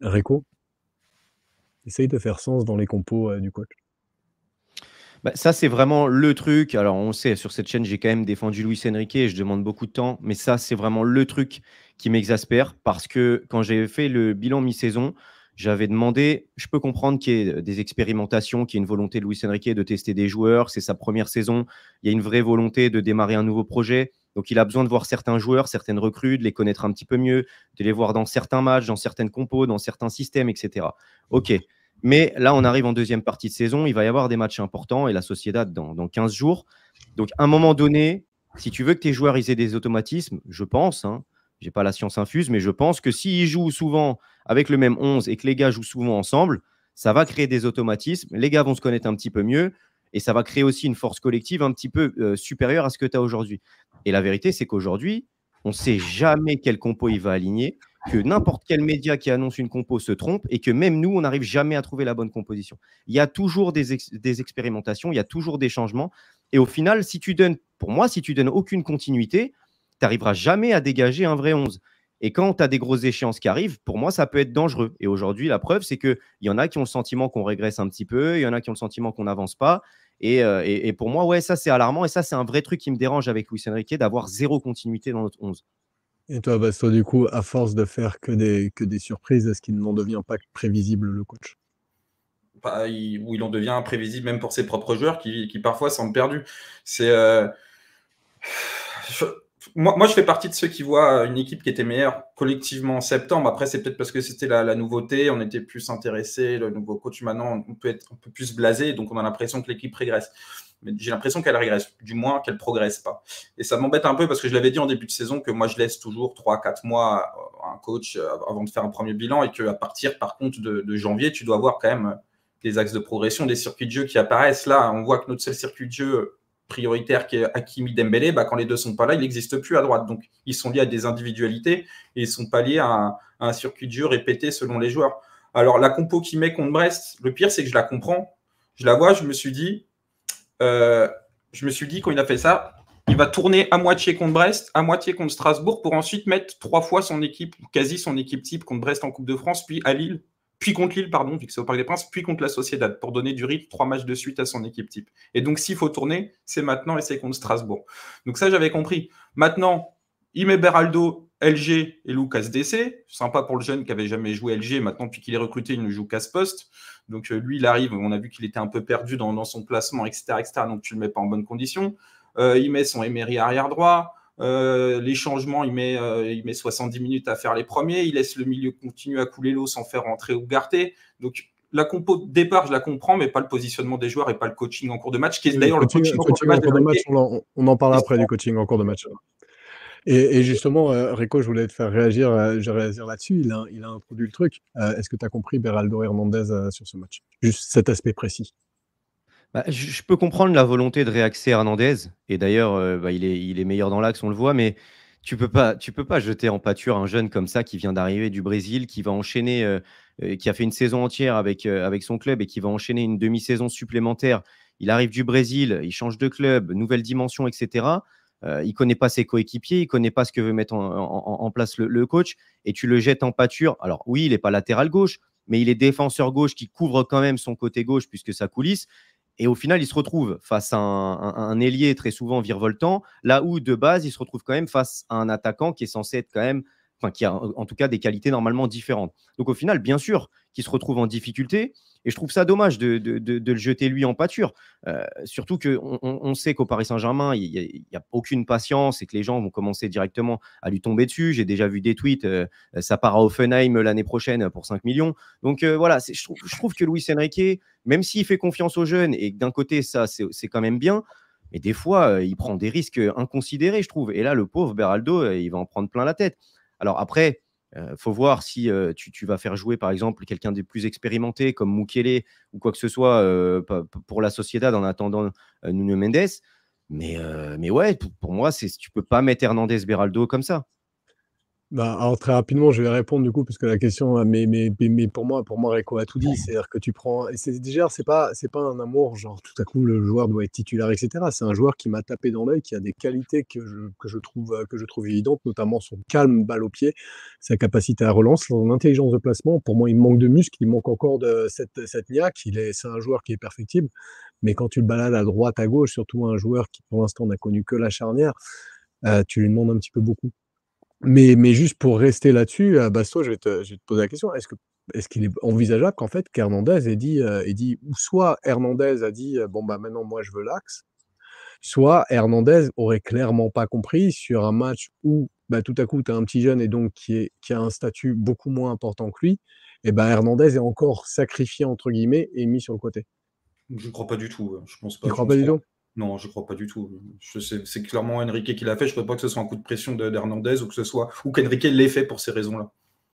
Réco, essaye de faire sens dans les compos euh, du coach. Bah, ça, c'est vraiment le truc. Alors, on sait, sur cette chaîne, j'ai quand même défendu louis Enrique et je demande beaucoup de temps. Mais ça, c'est vraiment le truc qui m'exaspère parce que quand j'ai fait le bilan mi-saison, j'avais demandé, je peux comprendre qu'il y ait euh, des expérimentations, qu'il y ait une volonté de Luis Enrique de tester des joueurs, c'est sa première saison, il y a une vraie volonté de démarrer un nouveau projet. Donc il a besoin de voir certains joueurs, certaines recrues, de les connaître un petit peu mieux, de les voir dans certains matchs, dans certaines compos, dans certains systèmes, etc. Ok. Mais là, on arrive en deuxième partie de saison. Il va y avoir des matchs importants et la société dans, dans 15 jours. Donc, à un moment donné, si tu veux que tes joueurs aient des automatismes, je pense, hein, je n'ai pas la science infuse, mais je pense que s'ils jouent souvent avec le même 11 et que les gars jouent souvent ensemble, ça va créer des automatismes. Les gars vont se connaître un petit peu mieux et ça va créer aussi une force collective un petit peu euh, supérieure à ce que tu as aujourd'hui. Et la vérité, c'est qu'aujourd'hui, on ne sait jamais quel compo il va aligner, que n'importe quel média qui annonce une compo se trompe et que même nous, on n'arrive jamais à trouver la bonne composition. Il y a toujours des, expérimentations, il y a toujours des changements. Et au final, si tu donnes, pour moi, si tu donnes aucune continuité, tu n'arriveras jamais à dégager un vrai 11. Et quand tu as des grosses échéances qui arrivent, pour moi, ça peut être dangereux. Et aujourd'hui, la preuve, c'est qu'il y en a qui ont le sentiment qu'on régresse un petit peu, il y en a qui ont le sentiment qu'on n'avance pas, euh, et, et, pour moi, ouais, ça c'est alarmant et ça c'est un vrai truc qui me dérange avec Luis Enrique d'avoir zéro continuité dans notre 11. Et toi, Basto, du coup, à force de faire que des, que des surprises, est-ce qu'il n'en devient pas prévisible le coach bah, il, Ou il en devient imprévisible même pour ses propres joueurs qui, qui parfois semblent perdus. C'est. Euh, moi, je fais partie de ceux qui voient euh, une équipe qui était meilleure collectivement en septembre. Après, c'est peut-être parce que c'était la, nouveauté, on était plus intéressé, le nouveau coach maintenant, on peut être un peu plus blasé, donc on a l'impression que l'équipe régresse. Mais j'ai l'impression qu'elle régresse, du moins qu'elle progresse pas. Et ça m'embête un peu parce que je l'avais dit en début de saison que moi, je laisse toujours 3-4 mois à euh, un coach euh, avant de faire un premier bilan et qu'à partir, par contre, de, de janvier, tu dois voir quand même des axes de progression, des circuits de jeu qui apparaissent. Là, on voit que notre seul circuit de jeu prioritaire qui est Hakimi Dembélé, bah, quand les deux sont pas là, il n'existe plus à droite. Donc ils sont liés à des individualités et ils sont pas liés à un, circuit de jeu répété selon les joueurs. Alors la compo qui met contre Brest, le pire c'est que je la comprends. Je la vois, je me suis dit, euh, je me suis dit quand il a fait ça, il va tourner à moitié contre Brest, à moitié contre Strasbourg pour ensuite mettre trois fois son équipe, quasi son équipe type contre Brest en Coupe de France, puis à Lille puis contre Lille, pardon, vu que c'est au Parc des Princes, puis contre la Sociedad, pour donner du rythme trois matchs de suite à son équipe type. Et donc, s'il faut tourner, c'est maintenant et c'est contre Strasbourg. Donc ça, j'avais compris. Maintenant, il met Beraldo, LG et Lucas DC. Sympa pour le jeune qui n'avait jamais joué LG. Maintenant, depuis qu'il est recruté, il ne joue qu'à ce poste. Donc euh, lui, il arrive, on a vu qu'il était un peu perdu dans, son placement, etc., etc., Donc tu ne le mets pas en bonne condition. Euh, il met son Emery arrière droit. Euh, les changements, il met, euh, il met 70 minutes à faire les premiers. Il laisse le milieu continuer à couler l'eau sans faire entrer ou garder. Donc, la compo de départ, je la comprends, mais pas le positionnement des joueurs et pas le coaching en cours de match, qui est d'ailleurs le coaching, en cours de match. on, en, parle après du coaching en cours de match. Et, justement, euh, Rico, je voulais te faire réagir, je réagir là-dessus. Il a, il a introduit le truc. Est-ce que tu as compris Beraldo Hernandez sur ce match Juste cet aspect précis. Bah, je peux comprendre la volonté de réaxer Hernandez. Et d'ailleurs, euh, bah, il, est, meilleur dans l'axe, on le voit. Mais tu peux peux pas jeter en pâture un jeune comme ça qui vient d'arriver du Brésil, qui va enchaîner, euh, euh, qui a fait une saison entière avec, avec son club et qui va enchaîner une demi-saison supplémentaire. Il arrive du Brésil, il change de club, nouvelle dimension, etc. il connaît pas ses coéquipiers, il connaît pas ce que veut mettre en, place le, le, coach et tu le jettes en pâture. Alors oui, il n'est pas latéral gauche, mais il est défenseur gauche qui couvre quand même son côté gauche puisque ça coulisse. Et au final, il se retrouve face à un, ailier très souvent virevoltant, là où de base, il se retrouve quand même face à un attaquant qui est censé être quand même, enfin, qui a en tout cas des qualités normalement différentes. Donc au final, bien sûr, se retrouve en difficulté. Et je trouve ça dommage de, le jeter lui en pâture. Euh, surtout qu'on on sait qu'au Paris Saint-Germain, il n'y a, aucune patience et que les gens vont commencer directement à lui tomber dessus. J'ai déjà vu des tweets, euh, euh, ça part à Offenheim l'année prochaine pour 5 millions. Donc voilà, je trouve, je trouve, que Louis Enrique, même s'il fait confiance aux jeunes et d'un côté, ça, c'est quand même bien, mais des fois, il prend des risques inconsidérés, je trouve. Et là, le pauvre Beraldo, il va en prendre plein la tête. Alors après, il euh, faut voir si euh, tu, vas faire jouer, par exemple, quelqu'un des plus expérimentés comme Mukele ou quoi que ce soit euh, pour la Sociedad en attendant Nuno Mendes. Mais, mais ouais, pour, moi, tu peux pas mettre Hernandez Beraldo comme ça. Bah, alors très rapidement, je vais répondre du coup, parce que la question, hein, mais, mais, mais pour moi, pour moi, a tout dit. C'est-à-dire que tu prends, et c'est déjà, c'est pas, c'est pas un amour genre tout à coup le joueur doit être titulaire, etc. C'est un joueur qui m'a tapé dans l'œil, qui a des qualités que je, trouve euh, que je trouve évidentes, notamment son calme balle au pied, sa capacité à relance, son intelligence de placement. Pour moi, il manque de muscle, il manque encore de cette niaque. Il est, c'est un joueur qui est perfectible, mais quand tu le balades à droite, à gauche, surtout un joueur qui pour l'instant n'a connu que la charnière, euh, tu lui demandes un petit peu beaucoup. Mais, juste pour rester là-dessus, euh, Basto, je vais, te, poser la question. Est-ce qu'il est envisageable qu'en fait qu'Hernandez ait dit, euh, dit, ou soit Hernandez a dit, euh, bon bah maintenant moi je veux l'axe, soit Hernandez aurait clairement pas compris sur un match où bah, tout à coup tu as un petit jeune et donc qui, a un statut beaucoup moins important que lui, et ben Hernandez est encore sacrifié entre guillemets et mis sur le côté. Je ne crois pas du tout. Hein. Je pense pas. Tu crois pas du tout non, je crois pas du tout. C'est clairement Enrique qui l'a fait. Je ne crois pas que ce soit un coup de pression d'Hernandez ou que ce soit ou qu'Enrique l'ait fait pour ces raisons-là.